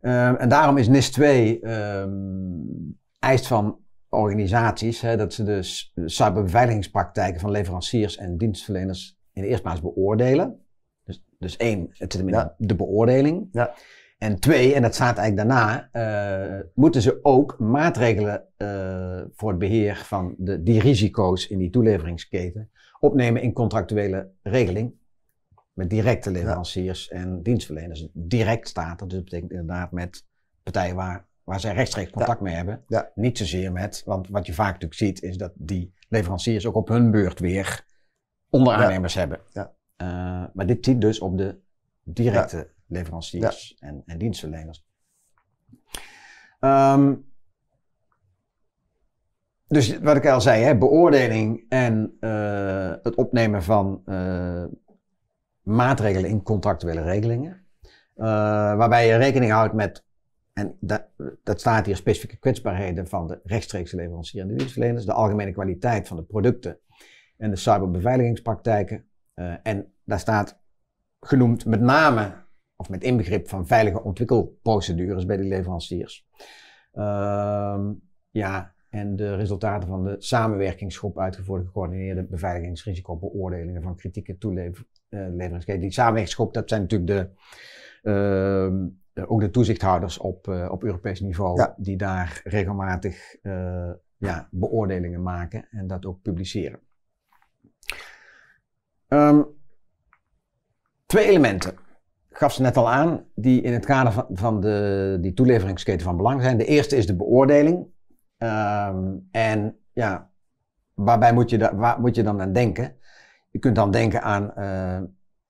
Eh, en daarom is NIS 2 ehm, eist van organisaties hè, dat ze de cyberbeveiligingspraktijken van leveranciers en dienstverleners in de eerste plaats beoordelen. Dus, dus één, het zit in de beoordeling. Ja. En twee, en dat staat eigenlijk daarna, moeten ze ook maatregelen voor het beheer van de, die risico's in die toeleveringsketen opnemen in contractuele regeling met directe leveranciers en dienstverleners. Dus direct staat dus dat betekent inderdaad met partijen waar, waar zij rechtstreeks contact mee hebben. Niet zozeer met, want wat je vaak natuurlijk ziet is dat die leveranciers ook op hun beurt weer onderaannemers hebben. Ja. Eh, maar dit ziet dus op de directe leveranciers en, en dienstverleners. Ehm, dus wat ik al zei, hè, beoordeling en eh, het opnemen van eh, maatregelen in contractuele regelingen. Eh, waarbij je rekening houdt met, en dat, dat staat hier, specifieke kwetsbaarheden van de rechtstreekse leverancier en de dienstverleners, de algemene kwaliteit van de producten en de cyberbeveiligingspraktijken. en daar staat genoemd met name, of met inbegrip van veilige ontwikkelprocedures bij die leveranciers. Ehm, ja, en de resultaten van de samenwerkingsgroep uitgevoerde gecoördineerde beveiligingsrisicobeoordelingen van kritieke toeleveringsketen. Die samenwerkingsgroep, dat zijn natuurlijk de, eh, ook de toezichthouders op, eh, op Europees niveau, die daar regelmatig eh, ja, beoordelingen maken en dat ook publiceren. Ehm, twee elementen gaf ze net al aan, die in het kader van, van de, die toeleveringsketen van belang zijn. De eerste is de beoordeling. Ehm, en ja, waarbij moet je, da waar moet je dan aan denken? Je kunt dan denken aan eh,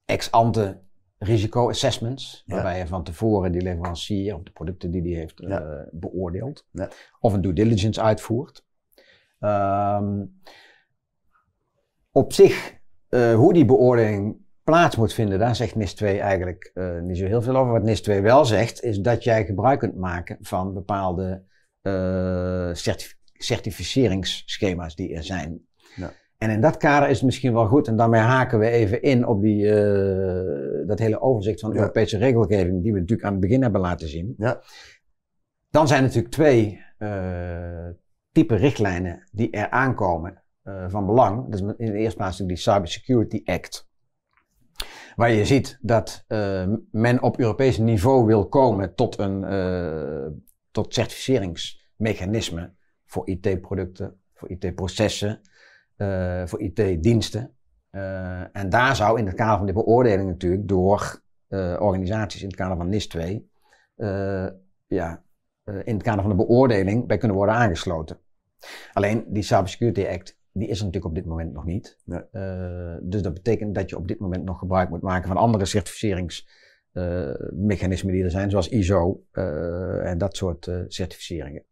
ex-ante risico-assessments, waarbij je van tevoren die leverancier of de producten die die heeft ja. Eh, beoordeelt, ja. of een due diligence uitvoert. Ehm, op zich, eh, hoe die beoordeling plaats moet vinden, daar zegt NIS 2 eigenlijk niet zo heel veel over. Wat NIS 2 wel zegt, is dat jij gebruik kunt maken van bepaalde eh, certificeringsschema's die er zijn. Ja. En in dat kader is het misschien wel goed, en daarmee haken we even in op die, eh, dat hele overzicht van Europese regelgeving, die we natuurlijk aan het begin hebben laten zien. Ja. Dan zijn er natuurlijk twee uh, type richtlijnen die er aankomen van belang. Dat is in de eerste plaats die Cybersecurity Act. Waar je ziet dat men op Europees niveau wil komen tot een tot certificeringsmechanismen voor IT-producten, voor IT-processen, eh, voor IT-diensten. Eh, en daar zou in het kader van de beoordeling natuurlijk door eh, organisaties in het kader van NIS 2, ja, in het kader van de beoordeling bij kunnen worden aangesloten. Alleen die Cybersecurity Act, die is er natuurlijk op dit moment nog niet. dus dat betekent dat je op dit moment nog gebruik moet maken van andere certificerings eh, mechanismen die er zijn, zoals ISO eh, en dat soort eh, certificeringen.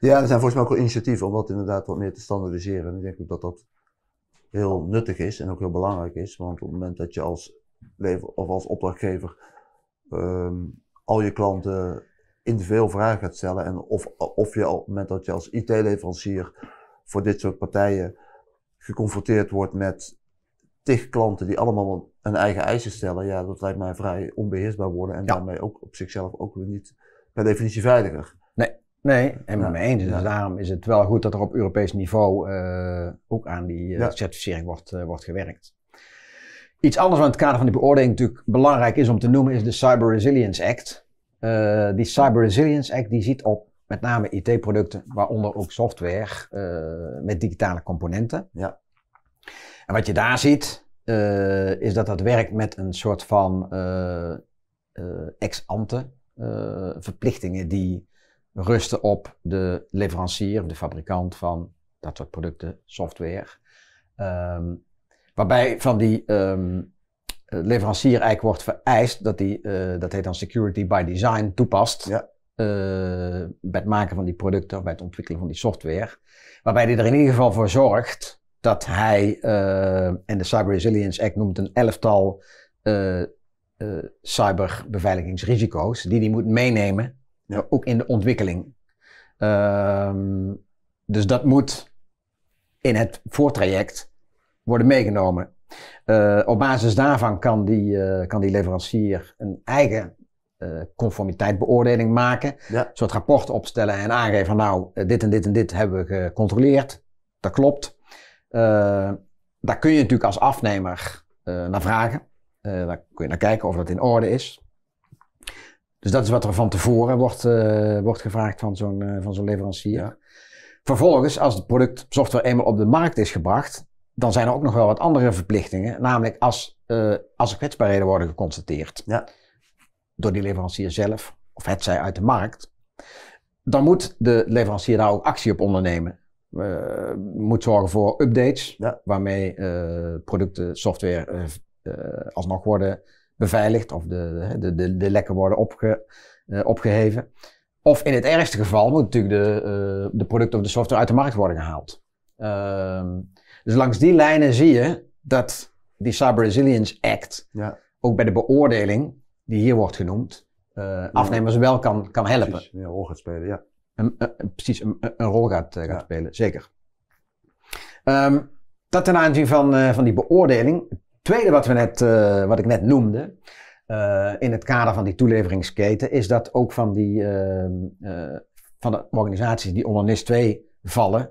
Ja, er zijn volgens mij ook wel initiatieven om dat inderdaad wat meer te standaardiseren. En ik denk dat dat heel nuttig is en ook heel belangrijk is. Want op het moment dat je als, lever, of als opdrachtgever ehm, al je klanten individueel vragen gaat stellen. En of, of je op het moment dat je als IT-leverancier voor dit soort partijen geconfronteerd wordt met tig klanten die allemaal een eigen eisen stellen, ja, dat lijkt mij vrij onbeheersbaar worden en daarmee ook op zichzelf ook weer niet per definitie veiliger. Nee, nee, En ja. mee eens. Dus daarom is het wel goed dat er op Europees niveau eh, ook aan die eh, certificering wordt, eh, wordt gewerkt. Iets anders wat in het kader van die beoordeling natuurlijk belangrijk is om te noemen, is de Cyber Resilience Act. die Cyber Resilience Act die ziet op met name IT-producten, waaronder ook software met digitale componenten. Ja en wat je daar ziet, eh, is dat dat werkt met een soort van eh, eh, ex-ante verplichtingen die rusten op de leverancier of de fabrikant van dat soort producten, software. Ehm, waarbij van die ehm, leverancier eigenlijk wordt vereist dat hij, dat heet dan security by design, toepast. Ja. bij het maken van die producten, bij het ontwikkelen van die software. Waarbij die er in ieder geval voor zorgt dat hij, eh, en de Cyber Resilience Act noemt een elftal eh, eh, cyberbeveiligingsrisico's, die hij moet meenemen, ook in de ontwikkeling. Ehm, dus dat moet in het voortraject worden meegenomen. op basis daarvan kan die, kan die leverancier een eigen conformiteitsbeoordeling conformiteitbeoordeling maken. Ja. Een soort rapport opstellen en aangeven, nou, dit en dit en dit hebben we gecontroleerd. Dat klopt. Eh, daar kun je natuurlijk als afnemer eh, naar vragen. Eh, daar kun je naar kijken of dat in orde is. Dus dat is wat er van tevoren wordt, wordt gevraagd van zo'n leverancier. Vervolgens, als het product software eenmaal op de markt is gebracht, dan zijn er ook nog wel wat andere verplichtingen. Namelijk als, als er kwetsbaarheden worden geconstateerd ja. door die leverancier zelf, of het zij uit de markt, dan moet de leverancier daar ook actie op ondernemen. Eh, moet zorgen voor updates, waarmee eh, producten, software eh, alsnog worden beveiligd of de, de, de, de lekken worden opgeheven. Of in het ergste geval moet natuurlijk de, de producten of de software uit de markt worden gehaald. Ehm, dus langs die lijnen zie je dat die Cyber Resilience Act ja. ook bij de beoordeling die hier wordt genoemd, afnemers wel kan, kan helpen. ja, rol gaat spelen, ja. Eh, eh, precies eh, een, rol gaat, spelen. Zeker. Ehm, dat ten aanzien van, van die beoordeling. Het tweede wat, we net, wat ik net noemde, in het kader van die toeleveringsketen, is dat ook van, die, ehm, van de organisaties die onder NIS 2 vallen,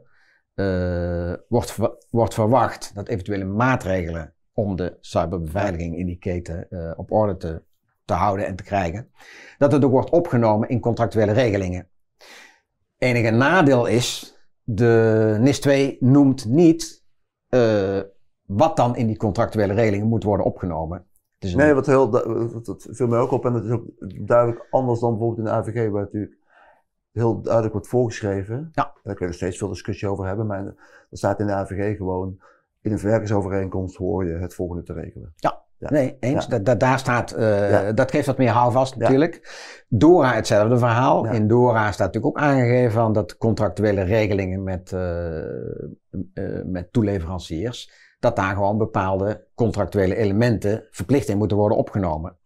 wordt, wordt verwacht dat eventuele maatregelen om de cyberbeveiliging in die keten op orde te, te houden en te krijgen, dat het ook wordt opgenomen in contractuele regelingen enige nadeel is, de NIS 2 noemt niet eh, wat dan in die contractuele regelingen moet worden opgenomen. Dus nee, wat heel, dat, viel mij ook op en dat is ook duidelijk anders dan bijvoorbeeld in de AVG, waar natuurlijk heel duidelijk wordt voorgeschreven. Ja. Daar kun je steeds veel discussie over hebben, maar er staat in de AVG gewoon. In een verwerkersovereenkomst hoor je het volgende te regelen. Ja, Nee, eens. Dat, daar staat, eh, dat geeft wat meer houvast natuurlijk. Dora hetzelfde verhaal. In Dora staat natuurlijk ook aangegeven van dat contractuele regelingen met, eh, eh, met toeleveranciers, dat daar gewoon bepaalde contractuele elementen verplicht in moeten worden opgenomen.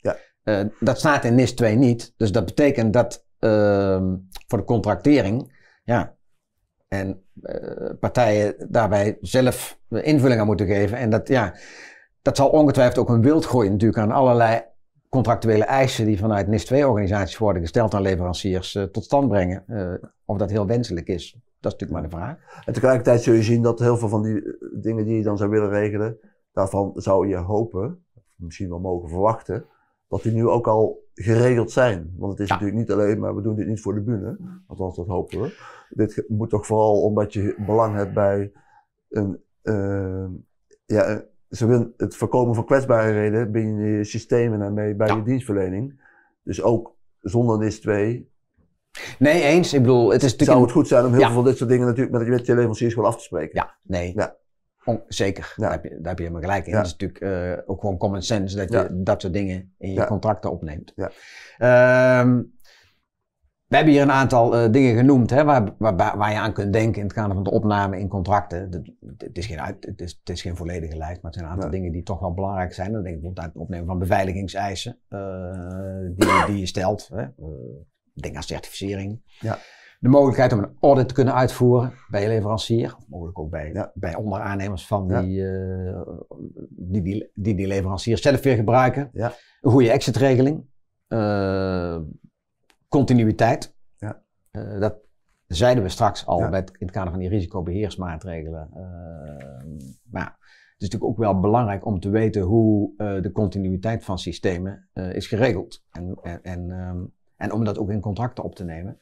dat staat in NIS 2 niet. Dus dat betekent dat ehm, voor de contractering, ja, en partijen daarbij zelf invulling aan moeten geven. En dat, ja, dat zal ongetwijfeld ook een wild natuurlijk aan allerlei contractuele eisen die vanuit NIS-2-organisaties worden gesteld aan leveranciers eh, tot stand brengen. Eh, of dat heel wenselijk is, dat is natuurlijk maar de vraag. En tegelijkertijd zul je zien dat heel veel van die eh, dingen die je dan zou willen regelen, daarvan zou je hopen, misschien wel mogen verwachten, dat die nu ook al geregeld zijn. Want het is natuurlijk niet alleen, maar we doen dit niet voor de bühne. Althans, dat hopen we. Dit moet toch vooral omdat je belang hebt bij een, ja, ze willen het voorkomen van kwetsbaarheden binnen je systemen en daarmee bij je dienstverlening. Dus ook zonder NIS 2. Nee, eens. Ik bedoel, het is natuurlijk. Zou goed zijn om heel veel van dit soort dingen natuurlijk met je leveranciers gewoon af te spreken? Ja, nee. Ja. zeker, daar, heb je, daar heb je helemaal gelijk in. Dat is natuurlijk eh, ook gewoon common sense dat je dat soort dingen in je contracten opneemt. Ja. Ehm, we hebben hier een aantal eh, dingen genoemd hè, waar, waar, waar, je aan kunt denken in het kader van de opname in contracten. het, is geen, is, is geen volledige lijst, maar het zijn een aantal dingen die toch wel belangrijk zijn. Dan denk ik bijvoorbeeld aan het opnemen van beveiligingseisen eh, die, die, je stelt. Hè. Eh, denk aan certificering. Ja. De mogelijkheid om een audit te kunnen uitvoeren bij je leverancier. mogelijk ook bij, bij onderaannemers van die, uh, die, die, die, leverancier zelf weer gebruiken. Een goede exitregeling continuïteit. Ja. Eh, dat zeiden we straks al ja. in het kader van die risicobeheersmaatregelen. Eh, maar het is natuurlijk ook wel belangrijk om te weten hoe eh, de continuïteit van systemen is geregeld. En, en, ehm, en om dat ook in contracten op te nemen.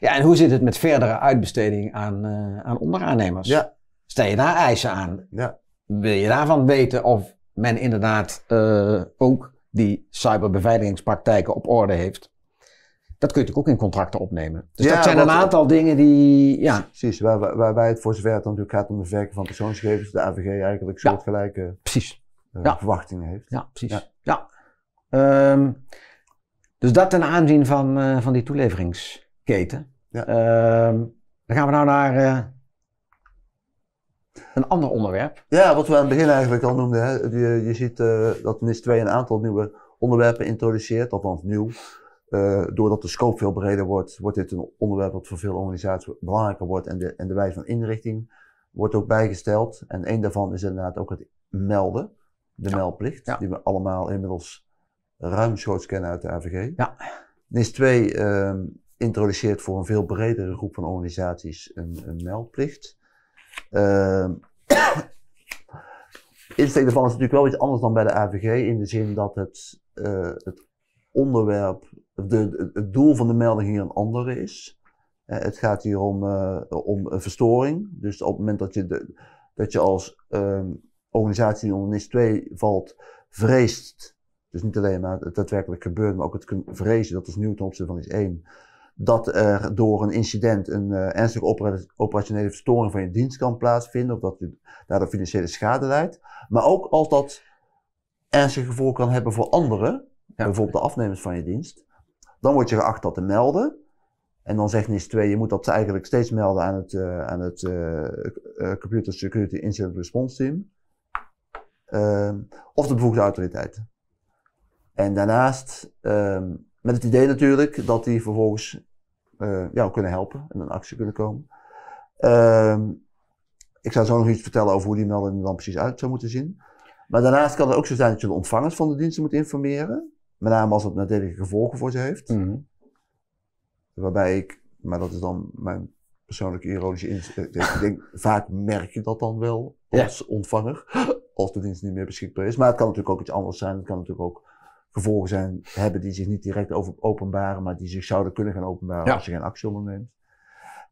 Ja, en hoe zit het met verdere uitbesteding aan, aan onderaannemers? Ja. Stel je daar eisen aan? Ja. Wil je daarvan weten of men inderdaad ook die cyberbeveiligingspraktijken op orde heeft? Dat kun je natuurlijk ook in contracten opnemen. Dus ja, dat zijn een aantal dingen die. Ja. Precies, waar, waar, wij het voor zover het natuurlijk gaat om de verwerking van persoonsgegevens, de AVG eigenlijk soortgelijke ja, precies. Eh, ja. verwachtingen heeft. Ja, precies. Ja. Ehm, dus dat ten aanzien van, eh, van die toeleveringsketen. Um, dan gaan we nou naar eh, een ander onderwerp. Ja, wat we aan het begin eigenlijk al noemden. Hè. Je, ziet dat mis 2 een aantal nieuwe onderwerpen introduceert, althans nieuw. Eh, doordat de scope veel breder wordt, wordt dit een onderwerp dat voor veel organisaties belangrijker wordt en de, en de wijze van inrichting wordt ook bijgesteld. En een daarvan is inderdaad ook het melden, de ja. meldplicht, die we allemaal inmiddels ruimschoots kennen uit de AVG. Ja. NIS 2 um, introduceert voor een veel bredere groep van organisaties een, een meldplicht. Um, insteek daarvan is natuurlijk wel iets anders dan bij de AVG, in de zin dat het, eh, het onderwerp het doel van de melding hier een andere is. Eh, het gaat hier om, uh, om verstoring. Dus op het moment dat je, dat je als um, organisatie onder NIS 2 valt, vreest, dus niet alleen maar het daadwerkelijk gebeurt, maar ook het kunnen vrezen, dat is nieuw ten opzichte van NIS 1, dat er door een incident een eh, ernstige operationele verstoring van je dienst kan plaatsvinden, of dat je daardoor financiële schade leidt. Maar ook als dat ernstige gevolgen kan hebben voor anderen, bijvoorbeeld de afnemers van je dienst. Dan word je geacht dat te melden. En dan zegt NIS 2, je moet dat eigenlijk steeds melden aan het, eh, aan het eh, eh, Computer Security Incident Response Team. Ehm, of de bevoegde autoriteiten. En daarnaast ehm, met het idee natuurlijk dat die vervolgens jou kunnen helpen en in actie kunnen komen. Ehm, ik zou zo nog iets vertellen over hoe die melding er dan precies uit zou moeten zien. Maar daarnaast kan het ook zo zijn dat je de ontvangers van de diensten moet informeren. Met name als het nadelige gevolgen voor ze heeft. Mhm. Waarbij ik, maar dat is dan mijn persoonlijke ironische insteek. Eh, ik denk, vaak merk je dat dan wel als ontvanger. Als de dienst niet meer beschikbaar is. Maar het kan natuurlijk ook iets anders zijn. Het kan natuurlijk ook gevolgen zijn, hebben die zich niet direct over openbaren, maar die zich zouden kunnen gaan openbaren als je geen actie onderneemt.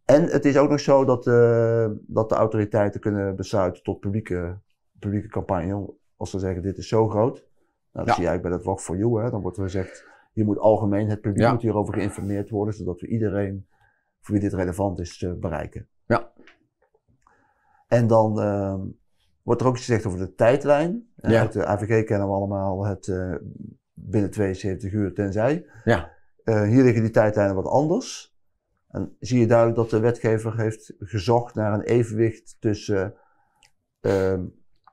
En het is ook nog zo dat, eh, dat de autoriteiten kunnen besluiten tot publieke, publieke campagne. Als ze zeggen, dit is zo groot, nou, dat zie eigenlijk bij dat Walk for You. Hè? Dan wordt er gezegd, je moet algemeen het publiek moet hierover geïnformeerd worden, zodat we iedereen voor wie dit relevant is eh, bereiken. Ja. En dan ehm, wordt er ook iets gezegd over de tijdlijn. Eh, ja. de AVG kennen we allemaal het eh, binnen 72 uur tenzij. Ja. hier liggen die tijdlijnen wat anders. En zie je duidelijk dat de wetgever heeft gezocht naar een evenwicht tussen ehm,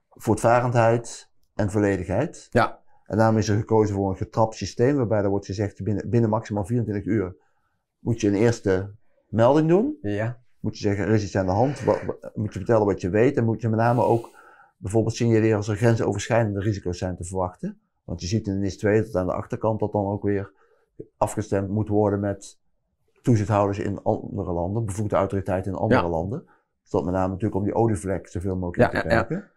voortvarendheid en volledigheid. Ja. En daarom is er gekozen voor een getrapt systeem, waarbij er wordt gezegd binnen, binnen maximaal 24 uur moet je een eerste melding doen. Ja. Moet je zeggen, er is iets aan de hand, wat, moet je vertellen wat je weet en moet je met name ook bijvoorbeeld signaleren als er grensoverschrijdende risico's zijn te verwachten. Want je ziet in NIS 2 dat aan de achterkant dat dan ook weer afgestemd moet worden met toezichthouders in andere landen, bevoegde autoriteiten in andere landen. Dus dat met name natuurlijk om die olievlek zoveel mogelijk ja, te beperken. Ja,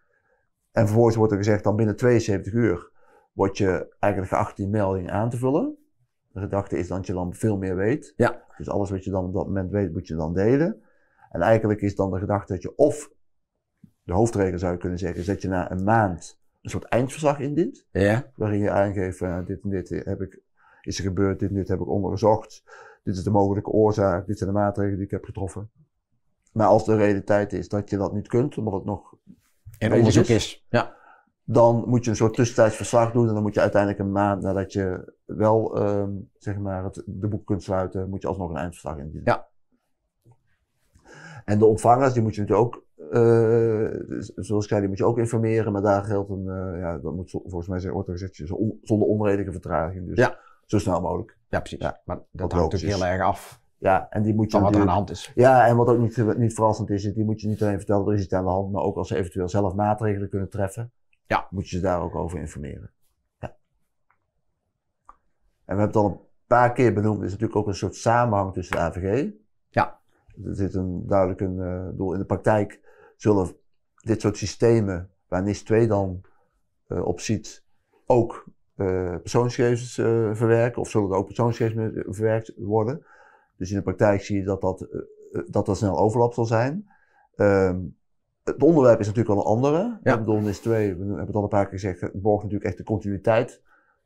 en vervolgens wordt er gezegd dan binnen 72 uur word je eigenlijk geacht die melding aan te vullen. De gedachte is dat je dan veel meer weet. Ja. Dus alles wat je dan op dat moment weet, moet je dan delen. En eigenlijk is dan de gedachte dat je of, de hoofdregel zou je kunnen zeggen, is dat je na een maand een soort eindverslag indient. Ja. Waarin je aangeeft, dit en dit heb ik, is er gebeurd, dit en dit heb ik onderzocht. Dit is de mogelijke oorzaak, dit zijn de maatregelen die ik heb getroffen. Maar als de realiteit is dat je dat niet kunt, omdat het nog... En onderzoek is ja dan moet je een soort tussentijds verslag doen. En dan moet je uiteindelijk een maand nadat je wel ehm, zeg maar het, de boek kunt sluiten, moet je alsnog een eindverslag indienen. Ja. En de ontvangers, die moet je natuurlijk ook, eh, zoals ik zei, die moet je ook informeren. Maar daar geldt een, eh, ja, dat moet volgens mij zijn, wordt er gezegd, zonder onredelijke vertraging. Dus ja. zo snel mogelijk. Ja, precies. Ja, maar dat hangt natuurlijk heel erg af. Ja, en die moet je. Van wat er aan de hand is. Ja, en wat ook niet, niet verrassend is, die moet je niet alleen vertellen, er is iets aan de hand, maar ook als ze eventueel zelf maatregelen kunnen treffen. Ja. Moet je ze daar ook over informeren. Ja. En we hebben het al een paar keer benoemd, is natuurlijk ook een soort samenhang tussen de AVG. Ja. Er zit een duidelijk een eh, doel. In de praktijk zullen dit soort systemen, waar NIS 2 dan uh, op ziet, ook uh, persoonsgegevens verwerken, of zullen er ook persoonsgegevens verwerkt worden. Dus in de praktijk zie je dat dat, dat, dat snel overlap zal zijn. Ehm het onderwerp is natuurlijk wel een andere. Ja. Ik is twee, we hebben het al een paar keer gezegd, het borgt natuurlijk echt de continuïteit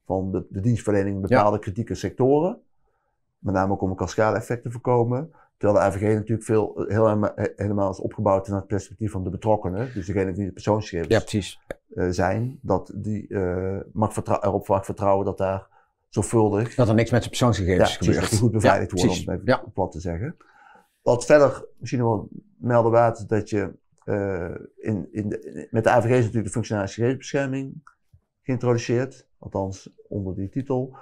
van de, dienstverlening in bepaalde kritieke sectoren. Met name ook om een cascade-effect te voorkomen. Terwijl de AVG natuurlijk veel, heel, helemaal is opgebouwd naar het perspectief van de betrokkenen. Dus degene die de persoonsgegevens eh, zijn. Dat die uh, mag erop mag vertrouwen dat daar zorgvuldig... Dat er niks met de persoonsgegevens ja, precies, gebeurt. goed beveiligd worden, om het even plat te zeggen. Wat verder misschien wel melden waard dat je eh, in, in met de AVG is natuurlijk de functionarische gegevensbescherming geïntroduceerd, althans onder die titel.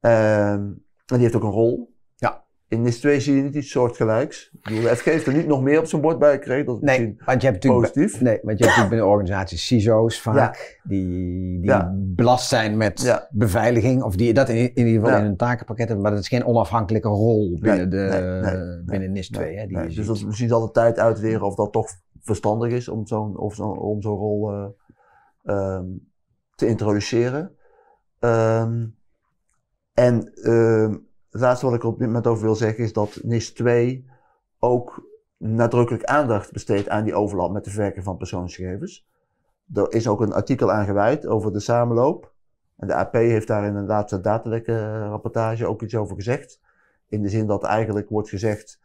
Ehm, en die heeft ook een rol. Ja. In NIS 2 zie je niet iets soortgelijks. de FG heeft er niet nog meer op zijn bord bij gekregen. Dat is nee, want je hebt positief. Nee, want je hebt binnen organisaties CISO's vaak die, die belast zijn met beveiliging. Of die dat in, ieder geval in hun takenpakket hebben. Maar dat is geen onafhankelijke rol binnen, de, binnen NIS 2. Hè, die dus dat, misschien zal de tijd of dat toch verstandig is om zo'n zo, om rol eh, ehm, te introduceren. Ehm, en ehm, het laatste wat ik op dit moment over wil zeggen is dat NIS 2 ook nadrukkelijk aandacht besteedt aan die overlap met de verwerking van persoonsgegevens. Er is ook een artikel aan gewijd over de samenloop. En de AP heeft daar in een laatste eh, rapportage ook iets over gezegd. In de zin dat eigenlijk wordt gezegd,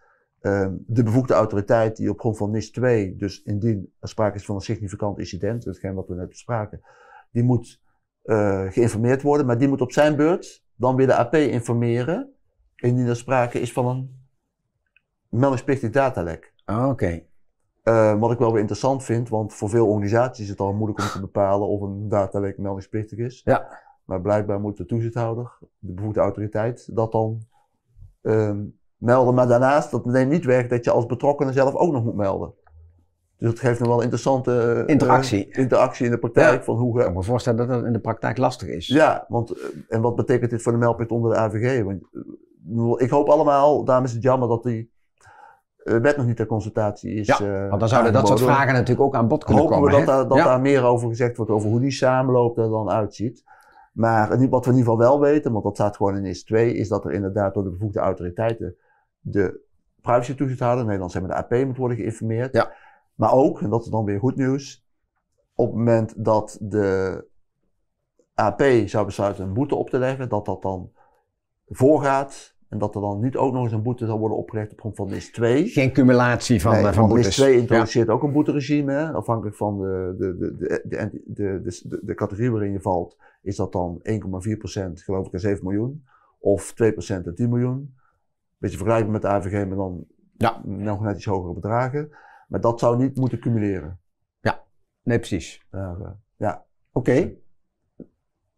Ehm, de bevoegde autoriteit die op grond van NIS 2, dus indien er sprake is van een significant incident, hetgeen wat we net bespraken, die moet eh, geïnformeerd worden, maar die moet op zijn beurt dan weer de AP informeren, indien er sprake is van een meldingsplichtig datalek. Ah, oké. Ehm, wat ik wel weer interessant vind, want voor veel organisaties is het al moeilijk om te bepalen of een datalek meldingsplichtig is. Ja. Maar blijkbaar moet de toezichthouder, de bevoegde autoriteit, dat dan ehm, melden. Maar daarnaast, dat neemt niet weg dat je als betrokkenen zelf ook nog moet melden. Dus dat geeft nog wel interessante eh, interactie, eh, interactie in de praktijk. Van hoe, ik kan me voorstellen dat dat in de praktijk lastig is. Ja, want, eh, en wat betekent dit voor de meldplicht onder de AVG? Want, ik hoop allemaal, daarom is het jammer dat die wet nog niet ter consultatie is. Ja, want dan zouden dat soort vragen natuurlijk ook aan bod kunnen komen. Hopen we dat, daar, dat daar meer over gezegd wordt, over hoe die samenloop er dan uitziet. Maar wat we in ieder geval wel weten, want dat staat gewoon in IS 2, is dat er inderdaad door de bevoegde autoriteiten de privacy toezichthouder in Nederland zijn met de AP moet worden geïnformeerd. Ja. Maar ook, en dat is dan weer goed nieuws, op het moment dat de AP zou besluiten een boete op te leggen, dat dat dan voorgaat. En dat er dan niet ook nog eens een boete zal worden opgelegd op grond van NIS 2. Geen cumulatie van, nee, eh, van, van boetes. NIS 2 introduceert ook een boeteregime. Hè? Afhankelijk van de, de, de, de, de, de, de categorie waarin je valt, is dat dan 1,4% geloof ik een 7 miljoen. Of 2% en 10 miljoen beetje vergelijkbaar met de AVG, maar dan ja. nog net iets hogere bedragen. Maar dat zou niet moeten cumuleren. Ja, nee, precies. ja, eh, ja. oké. Dus, eh,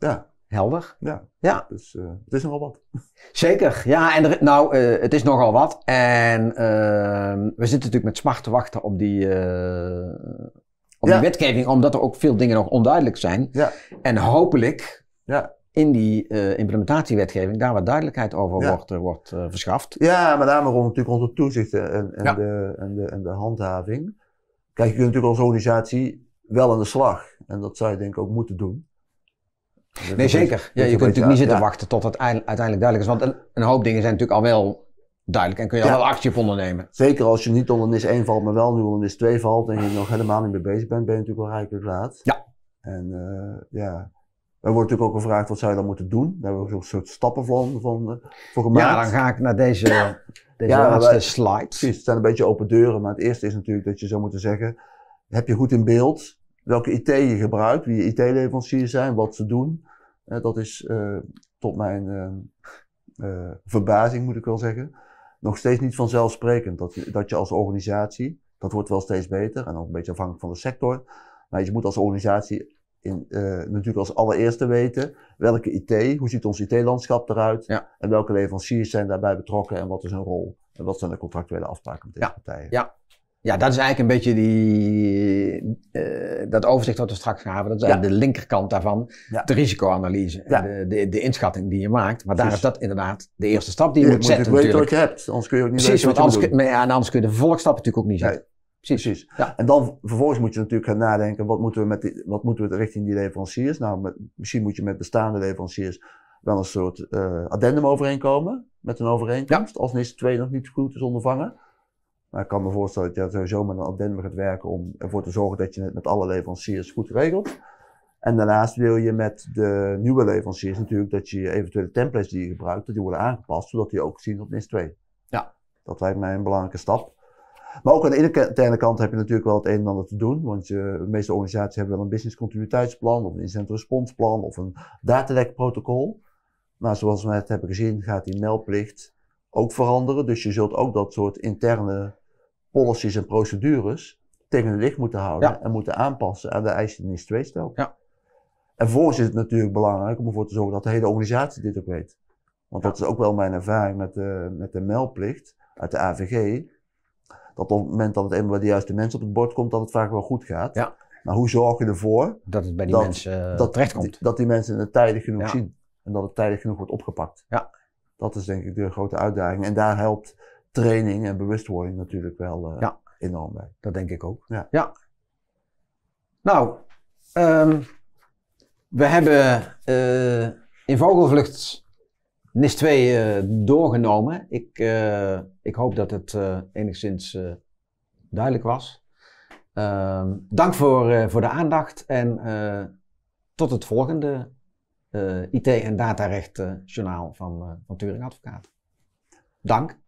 ja. Helder. Ja. ja. Dus eh, het is nogal wat. Zeker. Ja, en er, nou, het is nogal wat. En ehm, we zitten natuurlijk met smart te wachten op die op die wetgeving, omdat er ook veel dingen nog onduidelijk zijn. Ja. En hopelijk ja in die eh, implementatiewetgeving daar wat duidelijkheid over wordt, eh, wordt eh, verschaft. Ja, maar daarom rond natuurlijk onze toezicht en, en, de, en, de, en de handhaving. Kijk, je kunt natuurlijk als organisatie wel aan de slag. En dat zou je denk ik ook moeten doen. nee, zeker. ja, je kunt natuurlijk niet zitten wachten tot het uiteindelijk duidelijk is. Want een, hoop dingen zijn natuurlijk al wel duidelijk en kun je al wel actie op ondernemen. Zeker als je niet onder NIS 1 valt, maar wel nu onder NIS 2 valt en je nog helemaal niet mee bezig bent, ben je natuurlijk wel rijkelijk laat. Ja. En ja, er wordt natuurlijk ook gevraagd, wat zou je dan moeten doen? Daar hebben we een soort stappen van, eh, voor gemaakt. Ja, dan ga ik naar deze, deze laatste wij, slide. Precies, het zijn een beetje open deuren. Maar het eerste is natuurlijk dat je zou moeten zeggen, heb je goed in beeld welke IT je gebruikt, wie je IT-leveranciers zijn, wat ze doen. Eh, dat is eh, tot mijn verbazing, moet ik wel zeggen, nog steeds niet vanzelfsprekend. Dat, je, dat je als organisatie, dat wordt wel steeds beter en ook een beetje afhankelijk van de sector, maar je moet als organisatie eh, natuurlijk als allereerste weten welke IT, hoe ziet ons IT-landschap eruit en welke leveranciers zijn daarbij betrokken en wat is hun rol en wat zijn de contractuele afspraken met deze partijen. Ja. ja, dat is eigenlijk een beetje die, eh, dat overzicht wat we straks gaan hebben, dat is de linkerkant daarvan, de risicoanalyse, de, de, de, inschatting die je maakt. Maar daar is dat inderdaad de eerste stap die je, moet zetten. Je moet weten wat je hebt, anders kun je ook niet Precies, weten wat want anders, kun, anders kun je de volgstap natuurlijk ook niet zetten. Precies. Ja. En dan vervolgens moet je natuurlijk gaan nadenken, wat moeten we, met die, wat moeten we richting die leveranciers? Nou, misschien moet je met bestaande leveranciers wel een soort eh, addendum overeenkomen, met een overeenkomst, als NIS 2 nog niet goed is ondervangen. Maar ik kan me voorstellen dat je sowieso met een addendum gaat werken om ervoor te zorgen dat je het met alle leveranciers goed regelt. En daarnaast wil je met de nieuwe leveranciers natuurlijk dat je eventuele templates die je gebruikt, dat die worden aangepast, zodat die ook zien op NIS 2. Ja. Dat lijkt mij een belangrijke stap. Maar ook aan de interne kant heb je natuurlijk wel het een en ander te doen. Want je, de meeste organisaties hebben wel een business continuïteitsplan of een incident response plan of een datalek protocol. Maar zoals we net hebben gezien gaat die meldplicht ook veranderen. Dus je zult ook dat soort interne policies en procedures tegen het licht moeten houden en moeten aanpassen aan de eisen die NIS 2 stelt. Ja. En vervolgens is het natuurlijk belangrijk om ervoor te zorgen dat de hele organisatie dit ook weet. Want dat is ook wel mijn ervaring met de, met de meldplicht uit de AVG dat op het moment dat het eenmaal bij de juiste mensen op het bord komt, dat het vaak wel goed gaat. Ja. Maar hoe zorg je ervoor dat het bij die mensen eh, dat, terecht komt? Dat die mensen het tijdig genoeg zien en dat het tijdig genoeg wordt opgepakt. Ja. Dat is denk ik de grote uitdaging. En daar helpt training en bewustwording natuurlijk wel eh, enorm bij. Dat denk ik ook. Ja. ja. Nou, ehm, we hebben uh, in Vogelvlucht NIS 2 eh, doorgenomen. Ik, eh, ik hoop dat het eh, enigszins duidelijk was. Ehm, dank voor, voor de aandacht en tot het volgende IT- en datarechtjournaal journaal van, van Turing Advocaat. Dank.